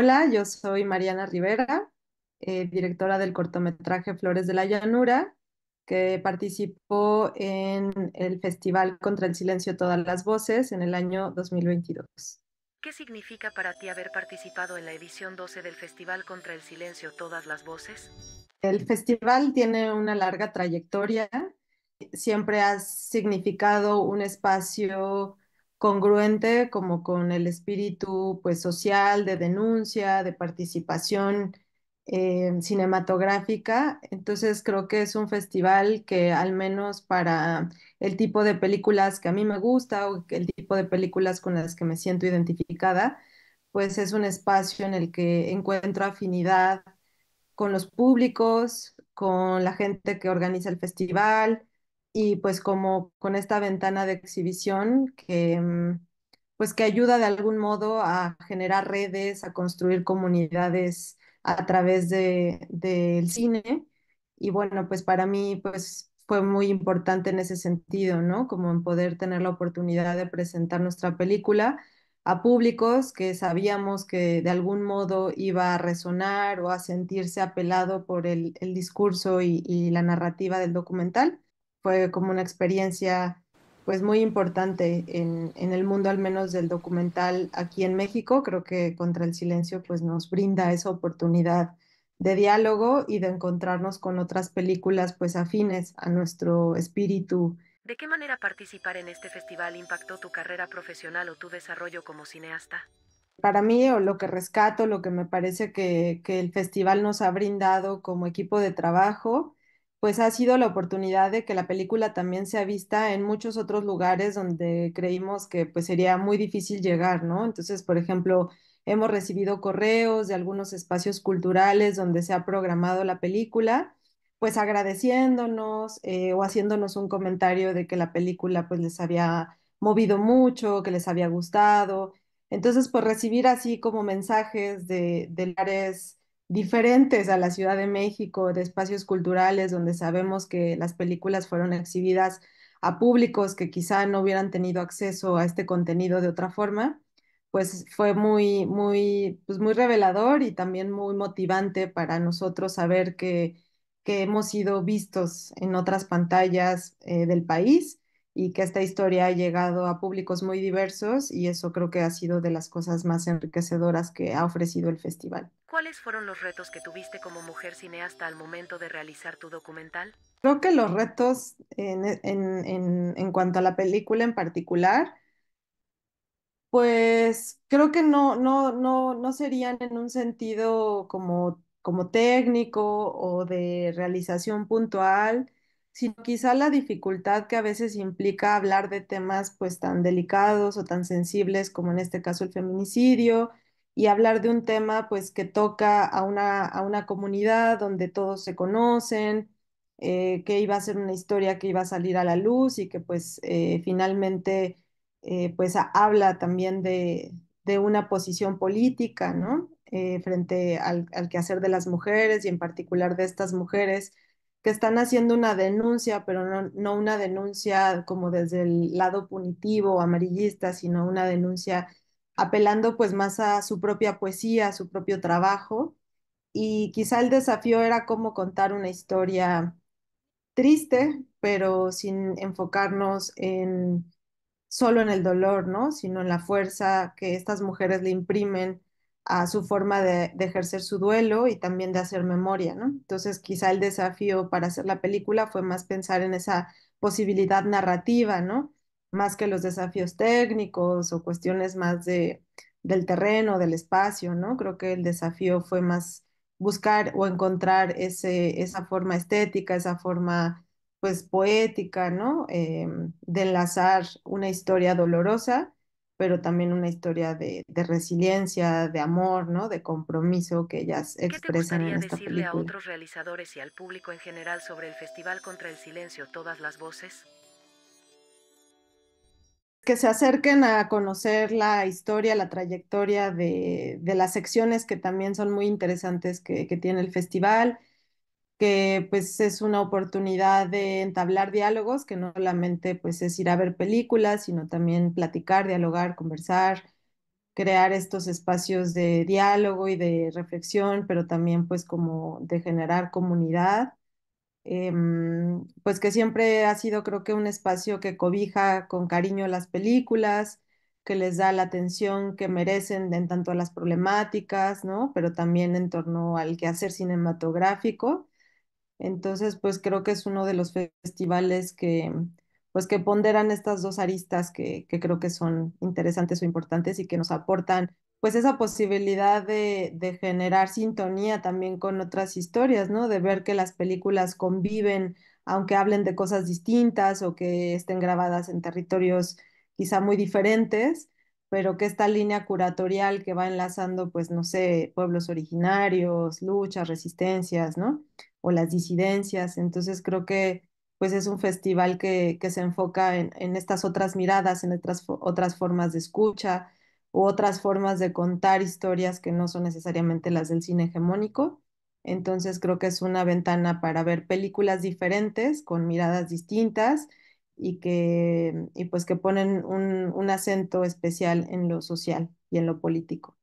Hola, yo soy Mariana Rivera, eh, directora del cortometraje Flores de la Llanura, que participó en el Festival contra el Silencio Todas las Voces en el año 2022. ¿Qué significa para ti haber participado en la edición 12 del Festival contra el Silencio Todas las Voces? El festival tiene una larga trayectoria, siempre ha significado un espacio congruente como con el espíritu pues social de denuncia, de participación eh, cinematográfica. Entonces creo que es un festival que al menos para el tipo de películas que a mí me gusta o el tipo de películas con las que me siento identificada, pues es un espacio en el que encuentro afinidad con los públicos, con la gente que organiza el festival, y pues como con esta ventana de exhibición que mm, pues que ayuda de algún modo a generar redes, a construir comunidades a través del de, cine. Y bueno, pues para mí pues fue muy importante en ese sentido, ¿no? Como en poder tener la oportunidad de presentar nuestra película a públicos que sabíamos que de algún modo iba a resonar o a sentirse apelado por el, el discurso y, y la narrativa del documental fue como una experiencia pues muy importante en, en, el mundo al menos del documental aquí en México. Creo que Contra el Silencio pues nos brinda esa oportunidad de diálogo y de encontrarnos con otras películas pues afines a nuestro espíritu. ¿De qué manera participar en este festival impactó tu carrera profesional o tu desarrollo como cineasta? Para mí, lo que rescato, lo que me parece que, que el festival nos ha brindado como equipo de trabajo, pues ha sido la oportunidad de que la película también sea vista en muchos otros lugares donde creímos que pues sería muy difícil llegar, ¿no? Entonces, por ejemplo, hemos recibido correos de algunos espacios culturales donde se ha programado la película, pues agradeciéndonos eh, o haciéndonos un comentario de que la película pues les había movido mucho, que les había gustado. Entonces, por recibir así como mensajes de, de lares diferentes a la Ciudad de México, de espacios culturales donde sabemos que las películas fueron exhibidas a públicos que quizá no hubieran tenido acceso a este contenido de otra forma, pues fue muy, muy, pues, muy revelador y también muy motivante para nosotros saber que, que hemos sido vistos en otras pantallas eh, del país y que esta historia ha llegado a públicos muy diversos y eso creo que ha sido de las cosas más enriquecedoras que ha ofrecido el festival. ¿Cuáles fueron los retos que tuviste como mujer cineasta al momento de realizar tu documental? Creo que los retos en, cuanto a la película en particular, pues creo que no, no, no serían en un sentido como, como técnico o de realización puntual, sino quizá la dificultad que a veces implica hablar de temas pues tan delicados o tan sensibles como en este caso el feminicidio y hablar de un tema pues que toca a una, comunidad donde todos se conocen, eh, que iba a ser una historia que iba a salir a la luz y que pues eh, finalmente eh, pues habla también de, una posición política, frente al, al quehacer de las mujeres y en particular de estas mujeres que están haciendo una denuncia, pero no, una denuncia como desde el lado punitivo o amarillista, sino una denuncia apelando pues más a su propia poesía, a su propio trabajo. Y quizá el desafío era cómo contar una historia triste, pero sin enfocarnos en solo en el dolor, ¿no? Sino en la fuerza que estas mujeres le imprimen a su forma de, ejercer su duelo y también de hacer memoria, ¿no? Entonces, quizá el desafío para hacer la película fue más pensar en esa posibilidad narrativa, ¿no? Más que los desafíos técnicos o cuestiones más de, del terreno, del espacio, ¿no? Creo que el desafío fue más buscar o encontrar ese, esa forma estética, esa forma, pues, poética, ¿no? Em, de enlazar una historia dolorosa pero también una historia de, resiliencia, de amor, ¿no? De compromiso que ellas expresan ¿Qué te gustaría decirle a otros realizadores y al público en general sobre el Festival contra el Silencio Todas las Voces? que se acerquen a conocer la historia, la trayectoria de, las secciones que también son muy interesantes que, que, tiene el festival, que pues es una oportunidad de entablar diálogos, que no solamente pues es ir a ver películas, sino también platicar, dialogar, conversar, crear estos espacios de diálogo y de reflexión, pero también pues como de generar comunidad, em, pues que siempre ha sido creo que un espacio que cobija con cariño las películas, que les da la atención que merecen en tanto a las problemáticas, ¿no? Pero también en torno al quehacer cinematográfico entonces, pues creo que es uno de los festivales que, pues, que ponderan estas dos aristas que, que creo que son interesantes o importantes y que nos aportan pues esa posibilidad de, de, generar sintonía también con otras historias, ¿no? De ver que las películas conviven, aunque hablen de cosas distintas o que estén grabadas en territorios quizá muy diferentes, pero que esta línea curatorial que va enlazando, pues, no sé, pueblos originarios, luchas, resistencias, ¿no? O las disidencias. Entonces creo que pues es un festival que, se enfoca en, en, estas otras miradas, en otras, otras formas de escucha, u otras formas de contar historias que no son necesariamente las del cine hegemónico. Entonces creo que es una ventana para ver películas diferentes, con miradas distintas y que y pues que ponen un, un acento especial en lo social y en lo político.